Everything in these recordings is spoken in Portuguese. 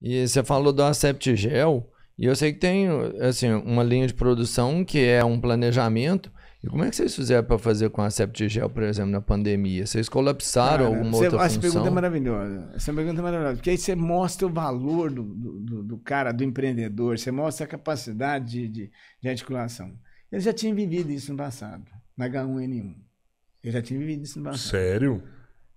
E você falou do Acept Gel, e eu sei que tem assim, uma linha de produção que é um planejamento. E como é que vocês fizeram para fazer com a Aceptigel, por exemplo, na pandemia? Vocês colapsaram Cara, alguma você, outra essa função? Essa pergunta é maravilhosa. Essa pergunta é maravilhosa. Porque aí você mostra o valor do, do, do cara, do empreendedor, você mostra a capacidade de, de, articulação. Ele já tinha vivido isso no passado, na H1N1. Ele já tinha vivido isso no passado. Sério?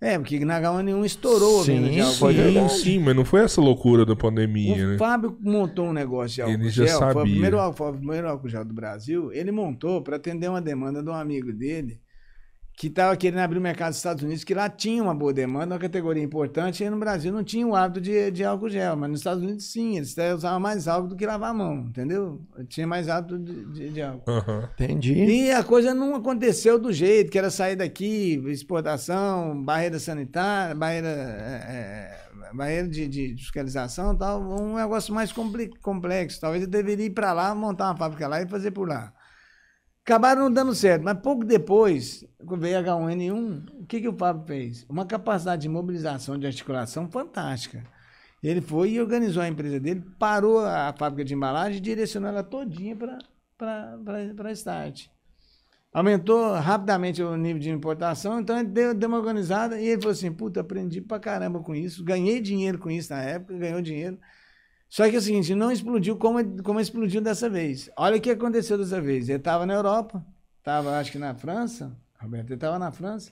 É, porque na H1N1 estourou né, sim, a venda de sim, gel. Sim, mas não foi essa loucura da pandemia, o né? O Fábio montou um negócio de álcool ele gel. Já sabia. Foi, o primeiro álcool, foi o primeiro álcool gel do Brasil. Ele montou para atender uma demanda de um amigo dele que estava querendo abrir o mercado dos Estados Unidos, que lá tinha uma boa demanda, uma categoria importante, e no Brasil não tinha o hábito de, de álcool gel, mas nos Estados Unidos sim, eles usavam mais álcool do que lavar a mão, entendeu? Tinha mais hábito de, de, de álcool. Uhum. Entendi. E a coisa não aconteceu do jeito, que era sair daqui, exportação, barreira sanitária, barreira, é, é barreira de, de fiscalização tal, um negócio mais complexo. Talvez eu deveria ir para lá, montar uma fábrica lá e fazer por lá. Acabaram não dando certo, mas pouco depois com VH 1 n 1 o que, que o Pablo fez? Uma capacidade de mobilização de articulação fantástica. Ele foi e organizou a empresa dele, parou a fábrica de embalagem e direcionou ela todinha para a Start. Aumentou rapidamente o nível de importação, então ele deu, deu uma organizada e ele falou assim: puta, aprendi pra caramba com isso, ganhei dinheiro com isso na época, ganhou dinheiro. Só que é o seguinte, não explodiu como, como explodiu dessa vez. Olha o que aconteceu dessa vez. Ele estava na Europa, estava acho que na França, Roberto. Ele estava na França.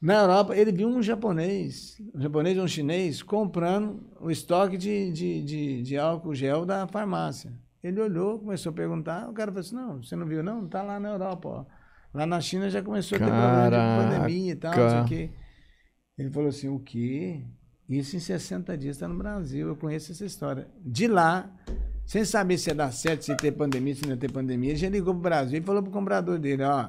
Na Europa, ele viu um japonês, um japonês ou um chinês, comprando o estoque de, de, de, de, álcool gel da farmácia. Ele olhou, começou a perguntar, o cara falou assim, não, você não viu não? Está lá na Europa, ó. Lá na China já começou Caraca. a ter problema de pandemia e tal, não sei o quê. Ele falou assim, o quê? Isso em 60 dias está no Brasil, eu conheço essa história. De lá, sem saber se ia dar certo, se ia ter pandemia, se não ia ter pandemia, ele já ligou para o Brasil e falou para o comprador dele, ó,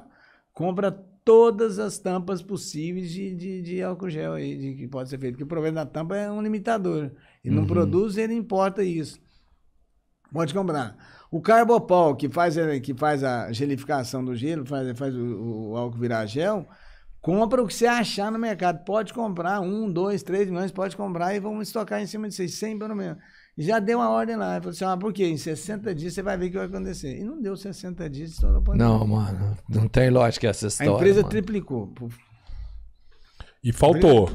compra todas as tampas possíveis de, de, de álcool gel aí, de, que pode ser feito. Porque o problema da tampa é um limitador. Ele uhum. não produz, ele importa isso. Pode comprar. O Carbopol, que faz, eh, que faz a gelificação do gelo, faz, faz o, o álcool virar gel, compra o que você achar no mercado. Pode comprar, um, dois, três milhões, pode comprar e vamos estocar em cima de vocês, sem pelo menos já deu uma ordem lá. Falou assim, ah, por quê? Em 60 dias você vai ver o que vai acontecer. E não deu 60 dias de toda Não, mano, não tem lógica essa história. A empresa mano. triplicou. E faltou.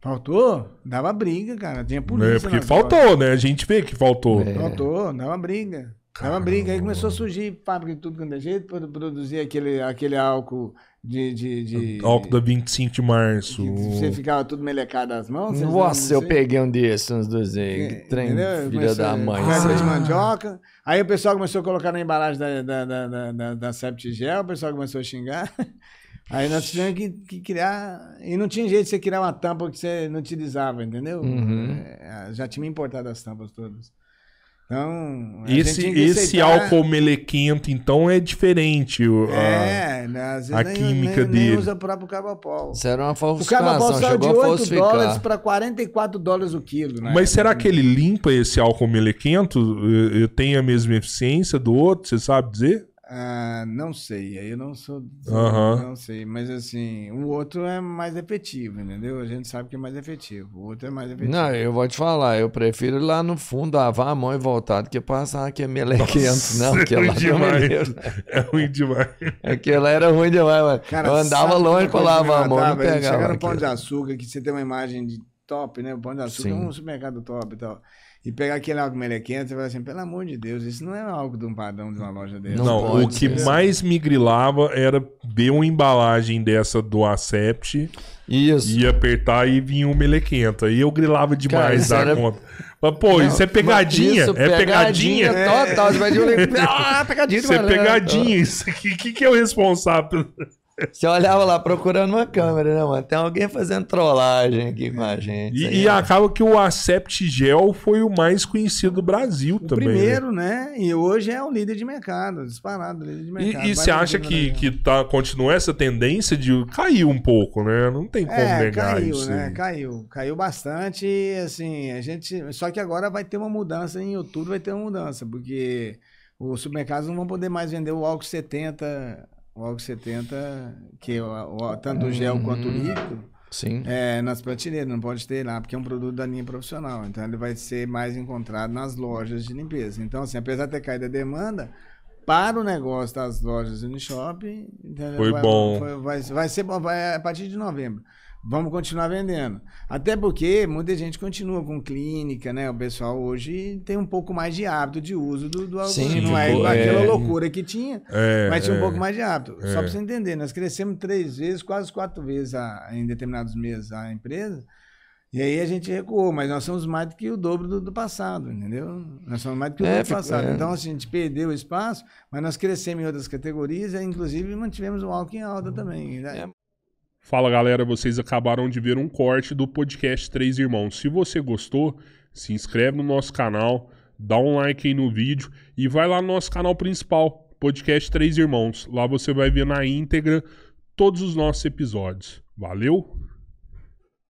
Faltou? Dava briga, cara. Tinha né, polícia. É porque faltou, né? A gente vê que faltou. É. Faltou, dava briga. Caramba. É uma briga, aí começou a surgir fábrica de tudo quanto é jeito, para produzir aquele, aquele álcool de, de, de Álcool da 25 de março. você ficava tudo melecado nas mãos. Nossa, eu peguei um desses, uns dois aí. Trem, filha da mãe. Ah. de mandioca. Aí o pessoal começou a colocar na embalagem da, da, da, da, da, da Septigel, o pessoal começou a xingar. Aí nós tivemos que, que, criar. E não tinha jeito de você criar uma tampa que você não utilizava, entendeu? Uhum. É, já tinha importado as tampas todas. Então, esse esse álcool melequento, então, é diferente. O, é, a, né, a nem, química nem, dele. Nem usa o próprio Cabapol. Isso era uma falsificação. O Cabapol saiu de 8 dólares para 44 dólares o quilo. Né? Mas será que ele limpa esse álcool melequento? Tem a mesma eficiência do outro? Você sabe dizer? Ah, não sei, aí eu não sou. Uhum. Não sei, mas assim, o outro é mais efetivo, entendeu? A gente sabe que é mais efetivo. O outro é mais efetivo. Não, eu vou te falar, eu prefiro ir lá no fundo lavar a mão e voltar do que passar aqui melequento, não, porque é lá tá demais. É ruim demais. Aquilo é era ruim demais, mano. Cara, eu andava longe pra lavar a mão, e pegava. Chegaram no Pão de Açúcar, que você tem uma imagem de top, né? O Pão de Açúcar é Sim. é um supermercado top e tal e pegar aquele melequento e falar assim, pelo amor de Deus, isso não é algo de um padrão de uma loja dessa. Não, não o que ser. mais me grilava era ver uma embalagem dessa do Acept isso. e apertar e vinha um melequento. Aí eu grilava demais Cara, da era... conta. Mas, pô, não, isso é pegadinha. Isso, é pegadinha. pegadinha. Total, você vai dizer, Ah, pegadinha. Isso é né? pegadinha. O que, que é o responsável? Você olhava lá procurando uma câmera, né, mano? Tem alguém fazendo trollagem aqui com a gente. E, e acaba que o Acept Gel foi o mais conhecido do Brasil o também. Né? Primeiro, né? né? E hoje é o líder de mercado, disparado, líder de mercado. E, e você acha que, que tá, continua essa tendência de cair um pouco, né? Não tem como é, negar caiu, isso. Caiu, né? Caiu. Caiu bastante. Assim, a gente. Só que agora vai ter uma mudança em YouTube, vai ter uma mudança, porque os supermercados não vão poder mais vender o álcool 70 o álcool 70, que o, o, tanto o gel uhum. quanto o hum, líquido, Sim. É, nas prateleiras, não pode ter lá, porque é um produto da linha profissional. Então ele vai ser mais encontrado nas lojas de limpeza. Então, assim, apesar de ter caído a demanda, para o negócio das lojas no shopping, foi vai, bom. Foi, vai, vai ser bom vai, a partir de novembro. Vamos continuar vendendo. Até porque muita gente continua com clínica, né? O pessoal hoje tem um pouco mais de hábito de uso do, do álcool. Sim, não é igual é, aquela loucura que tinha, é, mas tinha um é, pouco mais de hábito. É. Só para você entender, nós crescemos três vezes, quase quatro vezes a, em determinados meses a empresa. E aí a gente recuou, mas nós somos mais do que o dobro do, do passado, entendeu? Nós somos mais do que o é, dobro do passado. É. Então, assim, a gente perdeu espaço, mas nós crescemos em outras categorias e, inclusive, mantivemos o álcool em alta uhum. também. Né? É. Fala galera, vocês acabaram de ver um corte do podcast Três Irmãos. Se você gostou, se inscreve no nosso canal, dá um like aí no vídeo e vai lá no nosso canal principal, Podcast Três Irmãos. Lá você vai ver na íntegra todos os nossos episódios. Valeu!